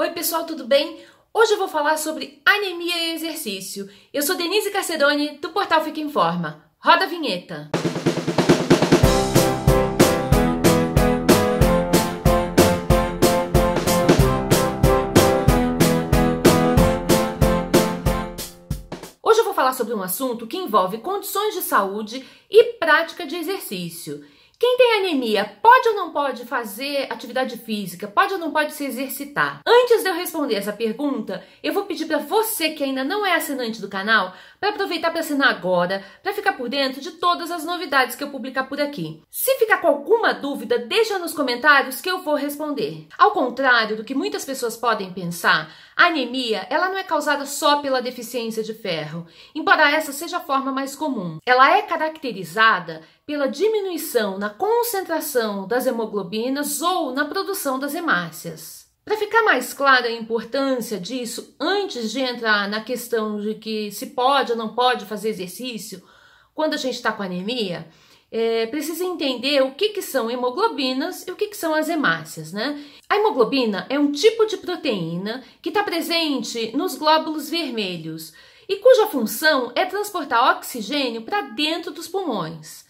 Oi, pessoal, tudo bem? Hoje eu vou falar sobre anemia e exercício. Eu sou Denise Cacedoni, do portal Fica em Forma. Roda a vinheta! Hoje eu vou falar sobre um assunto que envolve condições de saúde e prática de exercício. Quem tem anemia pode ou não pode fazer atividade física? Pode ou não pode se exercitar? Antes de eu responder essa pergunta, eu vou pedir para você que ainda não é assinante do canal para aproveitar para assinar agora, para ficar por dentro de todas as novidades que eu publicar por aqui. Se ficar com alguma dúvida, deixa nos comentários que eu vou responder. Ao contrário do que muitas pessoas podem pensar, a anemia, ela não é causada só pela deficiência de ferro, embora essa seja a forma mais comum. Ela é caracterizada pela diminuição na na concentração das hemoglobinas ou na produção das hemácias. Para ficar mais clara a importância disso, antes de entrar na questão de que se pode ou não pode fazer exercício quando a gente está com anemia, é, precisa entender o que, que são hemoglobinas e o que, que são as hemácias, né? A hemoglobina é um tipo de proteína que está presente nos glóbulos vermelhos e cuja função é transportar oxigênio para dentro dos pulmões.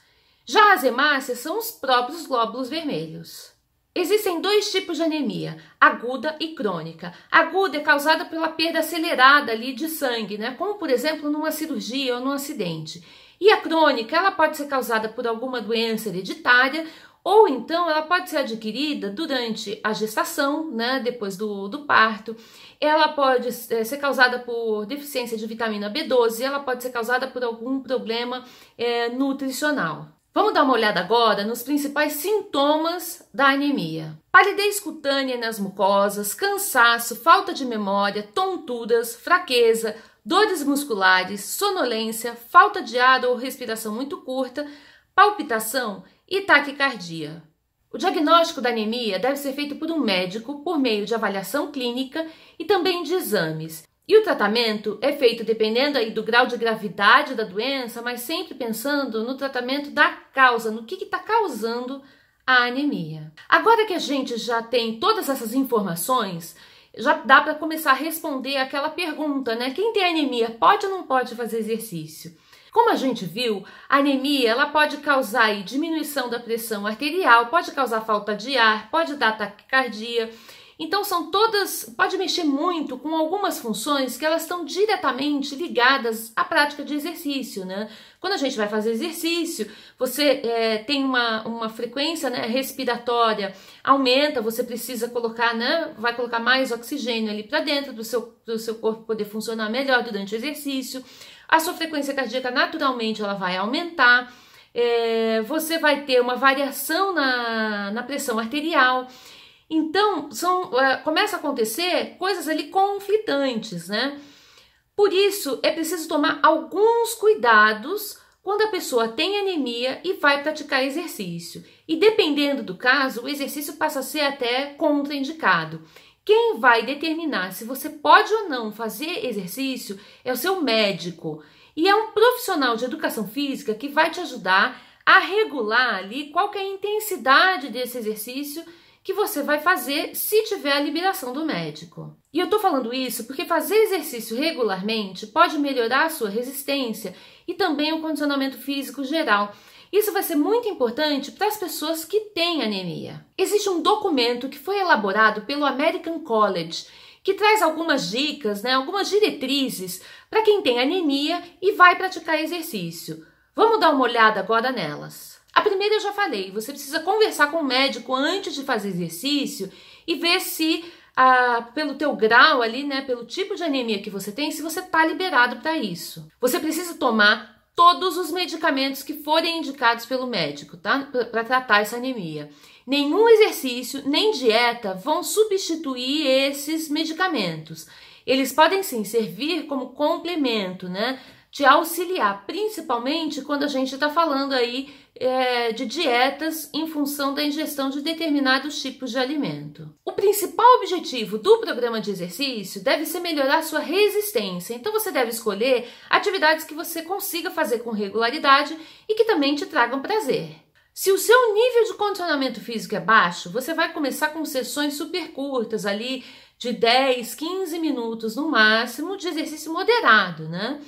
Já as hemácias são os próprios glóbulos vermelhos. Existem dois tipos de anemia, aguda e crônica. aguda é causada pela perda acelerada ali de sangue, né? como por exemplo numa cirurgia ou num acidente. E a crônica, ela pode ser causada por alguma doença hereditária ou então ela pode ser adquirida durante a gestação, né? depois do, do parto. Ela pode é, ser causada por deficiência de vitamina B12, ela pode ser causada por algum problema é, nutricional. Vamos dar uma olhada agora nos principais sintomas da anemia. Palidez cutânea nas mucosas, cansaço, falta de memória, tonturas, fraqueza, dores musculares, sonolência, falta de ar ou respiração muito curta, palpitação e taquicardia. O diagnóstico da anemia deve ser feito por um médico por meio de avaliação clínica e também de exames. E o tratamento é feito dependendo aí do grau de gravidade da doença, mas sempre pensando no tratamento da causa, no que está causando a anemia. Agora que a gente já tem todas essas informações, já dá para começar a responder aquela pergunta, né? Quem tem anemia pode ou não pode fazer exercício? Como a gente viu, a anemia ela pode causar aí, diminuição da pressão arterial, pode causar falta de ar, pode dar taquicardia então são todas, pode mexer muito com algumas funções que elas estão diretamente ligadas à prática de exercício, né? Quando a gente vai fazer exercício, você é, tem uma, uma frequência né, respiratória, aumenta, você precisa colocar, né? Vai colocar mais oxigênio ali para dentro do seu, do seu corpo poder funcionar melhor durante o exercício. A sua frequência cardíaca naturalmente ela vai aumentar. É, você vai ter uma variação na, na pressão arterial. Então, são, é, começa a acontecer coisas ali conflitantes, né? Por isso, é preciso tomar alguns cuidados quando a pessoa tem anemia e vai praticar exercício. E dependendo do caso, o exercício passa a ser até contraindicado. Quem vai determinar se você pode ou não fazer exercício é o seu médico. E é um profissional de educação física que vai te ajudar a regular ali qual é a intensidade desse exercício que você vai fazer se tiver a liberação do médico. E eu tô falando isso porque fazer exercício regularmente pode melhorar a sua resistência e também o condicionamento físico geral. Isso vai ser muito importante para as pessoas que têm anemia. Existe um documento que foi elaborado pelo American College que traz algumas dicas, né, algumas diretrizes para quem tem anemia e vai praticar exercício. Vamos dar uma olhada agora nelas. A primeira eu já falei, você precisa conversar com o médico antes de fazer exercício e ver se ah, pelo teu grau ali, né, pelo tipo de anemia que você tem, se você está liberado para isso. Você precisa tomar todos os medicamentos que forem indicados pelo médico, tá? Para tratar essa anemia. Nenhum exercício nem dieta vão substituir esses medicamentos. Eles podem sim servir como complemento, né? Te auxiliar, principalmente quando a gente está falando aí é, de dietas em função da ingestão de determinados tipos de alimento. O principal objetivo do programa de exercício deve ser melhorar sua resistência, então você deve escolher atividades que você consiga fazer com regularidade e que também te tragam prazer. Se o seu nível de condicionamento físico é baixo, você vai começar com sessões super curtas, ali de 10, 15 minutos no máximo, de exercício moderado, né?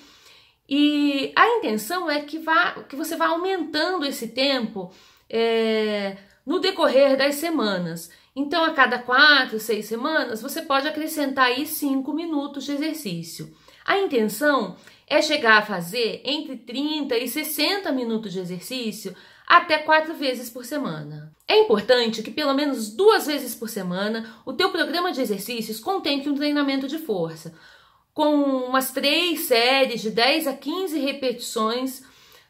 E a intenção é que, vá, que você vá aumentando esse tempo é, no decorrer das semanas. Então, a cada quatro, seis semanas, você pode acrescentar aí cinco minutos de exercício. A intenção é chegar a fazer entre 30 e 60 minutos de exercício até quatro vezes por semana. É importante que pelo menos duas vezes por semana o teu programa de exercícios contemple um treinamento de força, com umas três séries de 10 a 15 repetições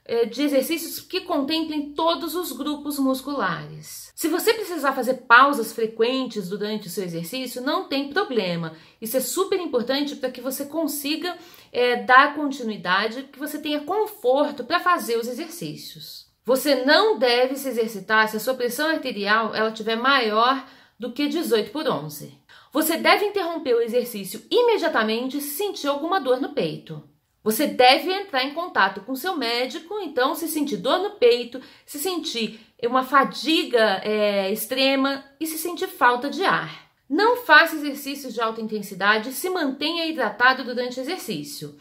é, de exercícios que contemplem todos os grupos musculares. Se você precisar fazer pausas frequentes durante o seu exercício, não tem problema. Isso é super importante para que você consiga é, dar continuidade, que você tenha conforto para fazer os exercícios. Você não deve se exercitar se a sua pressão arterial ela tiver maior do que 18 por 11. Você deve interromper o exercício imediatamente se sentir alguma dor no peito. Você deve entrar em contato com seu médico, então, se sentir dor no peito, se sentir uma fadiga é, extrema e se sentir falta de ar. Não faça exercícios de alta intensidade, se mantenha hidratado durante o exercício.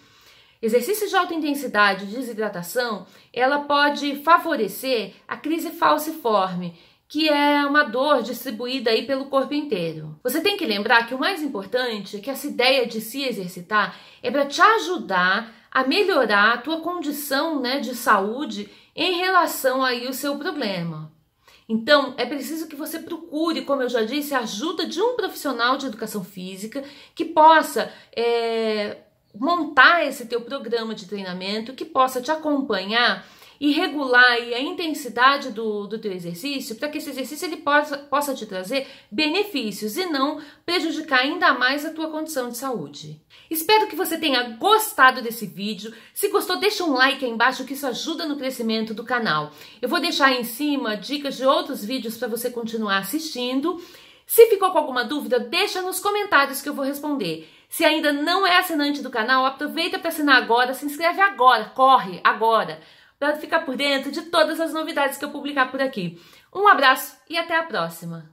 Exercícios de alta intensidade e desidratação, ela pode favorecer a crise falciforme, que é uma dor distribuída aí pelo corpo inteiro. Você tem que lembrar que o mais importante é que essa ideia de se exercitar é para te ajudar a melhorar a tua condição né, de saúde em relação aí ao seu problema. Então, é preciso que você procure, como eu já disse, a ajuda de um profissional de educação física que possa é, montar esse teu programa de treinamento, que possa te acompanhar e regular a intensidade do, do teu exercício para que esse exercício ele possa, possa te trazer benefícios e não prejudicar ainda mais a tua condição de saúde. Espero que você tenha gostado desse vídeo. Se gostou, deixa um like aí embaixo que isso ajuda no crescimento do canal. Eu vou deixar aí em cima dicas de outros vídeos para você continuar assistindo. Se ficou com alguma dúvida, deixa nos comentários que eu vou responder. Se ainda não é assinante do canal, aproveita para assinar agora, se inscreve agora, corre agora para ficar por dentro de todas as novidades que eu publicar por aqui. Um abraço e até a próxima!